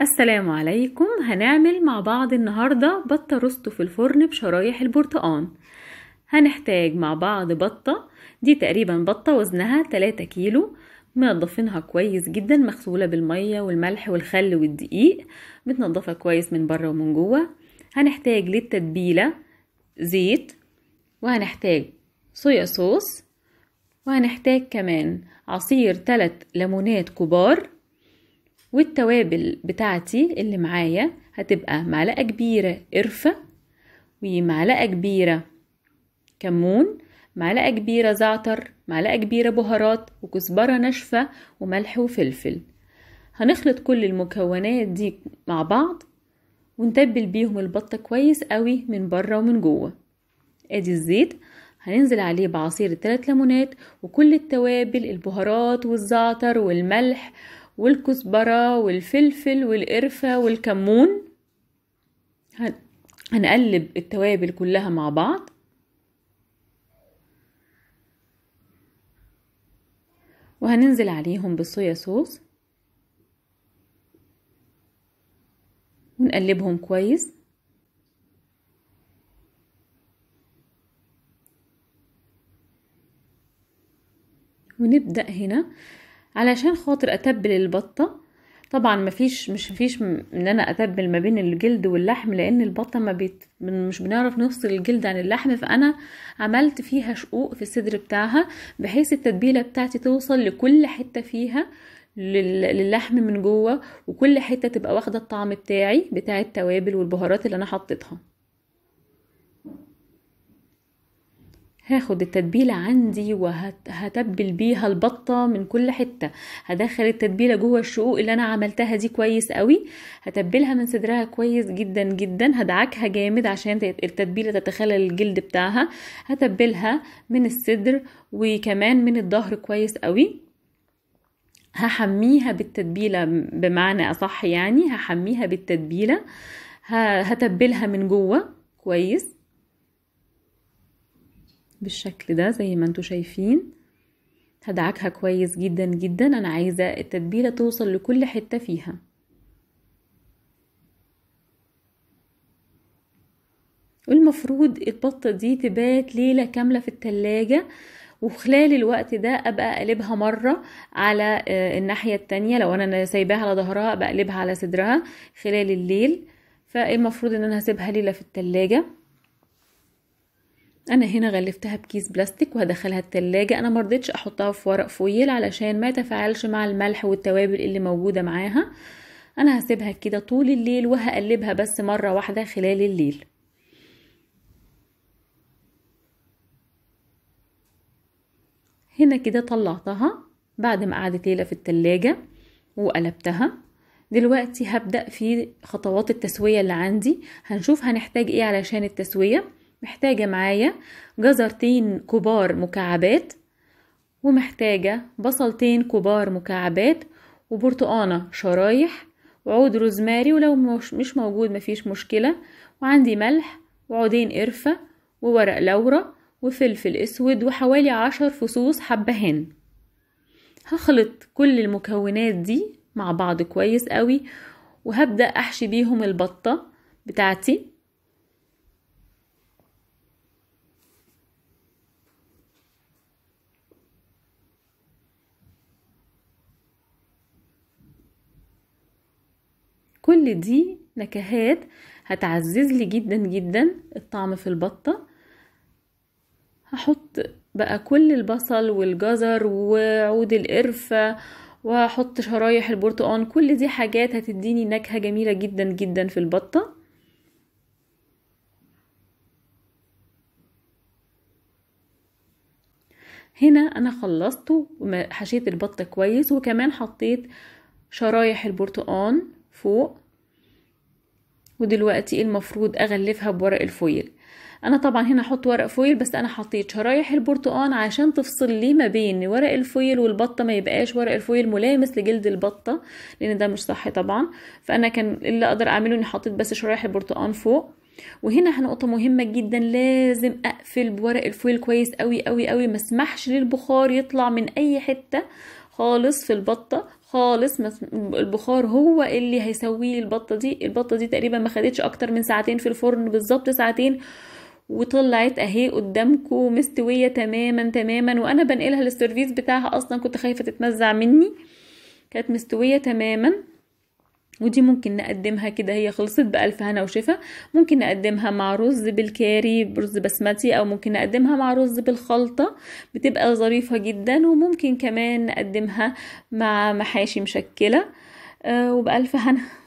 السلام عليكم هنعمل مع بعض النهاردة بطة رستو في الفرن بشرايح البرتقان هنحتاج مع بعض بطة دي تقريبا بطة وزنها 3 كيلو منضفينها كويس جدا مغسولة بالمية والملح والخل والدقيق متنضفة كويس من بره ومن جوه هنحتاج للتتبيلة زيت وهنحتاج صويا صوص وهنحتاج كمان عصير 3 ليمونات كبار والتوابل بتاعتي اللي معايا هتبقى معلقة كبيرة قرفة ومعلقة كبيرة كمون معلقة كبيرة زعتر معلقة كبيرة بهارات وكزبرة ناشفة وملح وفلفل هنخلط كل المكونات دي مع بعض ونتبل بيهم البطة كويس قوي من بره ومن جوه ادي الزيت هننزل عليه بعصير التلات ليمونات وكل التوابل البهارات والزعتر والملح والكزبرة والفلفل والقرفة والكمون هنقلب التوابل كلها مع بعض وهننزل عليهم بالصويا صوص ونقلبهم كويس ونبدأ هنا علشان خاطر اتبل البطه طبعا مفيش مش مفيش ان انا اتبل ما بين الجلد واللحم لان البطه ما بيت مش بنعرف نفصل الجلد عن اللحم فانا عملت فيها شقوق في الصدر بتاعها بحيث التتبيله بتاعتي توصل لكل حته فيها للحم من جوه وكل حته تبقى واخده الطعم بتاعي بتاع التوابل والبهارات اللي انا حطيتها هاخد التتبيلة عندي وهتبل بيها البطة من كل حتة هدخل التتبيلة جوه الشقوق اللي انا عملتها دي كويس قوي هتبلها من صدرها كويس جدا جدا هدعكها جامد عشان التتبيلة تتخلل الجلد بتاعها هتبلها من الصدر وكمان من الظهر كويس قوي هحميها بالتتبيله بمعنى اصح يعني هحميها بالتتبيله هتبلها من جوه كويس بالشكل ده زي ما انتوا شايفين هدعكها كويس جدا جدا انا عايزة التتبيلة توصل لكل حتة فيها والمفروض البطة دي تبات ليلة كاملة في التلاجة وخلال الوقت ده ابقى اقلبها مرة على آه، الناحية التانية لو انا سايباها على ظهرها بقلبها على صدرها خلال الليل فالمفروض ان انا هسيبها ليلة في التلاجة انا هنا غلفتها بكيس بلاستيك وهدخلها التلاجة انا مرضتش احطها في ورق فويل علشان ما تفعلش مع الملح والتوابل اللي موجودة معاها انا هسيبها كده طول الليل وهقلبها بس مرة واحدة خلال الليل هنا كده طلعتها بعد ما قعدت ليلة في التلاجة وقلبتها دلوقتي هبدأ في خطوات التسوية اللي عندي هنشوف هنحتاج ايه علشان التسوية محتاجة معايا جزرتين كبار مكعبات ومحتاجة بصلتين كبار مكعبات وبرتقانة شرايح وعود روزماري ولو مش, مش موجود مفيش مشكلة وعندي ملح وعودين قرفة وورق لورا وفلفل اسود وحوالي عشر فصوص حبهان هخلط كل المكونات دي مع بعض كويس قوي وهبدأ أحشي بيهم البطة بتاعتي كل دي نكهات هتعزز لي جدا جدا الطعم في البطة هحط بقى كل البصل والجزر وعود القرفة وهحط شرايح البرتقال كل دي حاجات هتديني نكهة جميلة جدا جدا في البطة هنا انا خلصت وحشيت البطة كويس وكمان حطيت شرايح البرتقال فوق ودلوقتي المفروض اغلفها بورق الفويل انا طبعا هنا هحط ورق فويل بس انا حطيت شرايح البرتقان عشان تفصل لي ما بين ورق الفويل والبطه ما يبقاش ورق الفويل ملامس لجلد البطه لان ده مش صح طبعا فانا كان اللي اقدر اعمله اني حطيت بس شرايح البرتقان فوق وهنا نقطه مهمه جدا لازم اقفل بورق الفويل كويس قوي قوي قوي ما اسمحش للبخار يطلع من اي حته خالص في البطه خالص البخار هو اللي هيسوي البطه دي البطه دي تقريبا ما خدتش اكتر من ساعتين في الفرن بالظبط ساعتين وطلعت اهي قدامكم مستويه تماما تماما وانا بنقلها للسيرفيس بتاعها اصلا كنت خايفه تتمزع مني كانت مستويه تماما ودي ممكن نقدمها كده هي خلصت بألف هنا وشفا ممكن نقدمها مع رز بالكاري برز بسمتي أو ممكن نقدمها مع رز بالخلطة بتبقى ظريفة جدا وممكن كمان نقدمها مع محاشي مشكلة أه وبألف هنا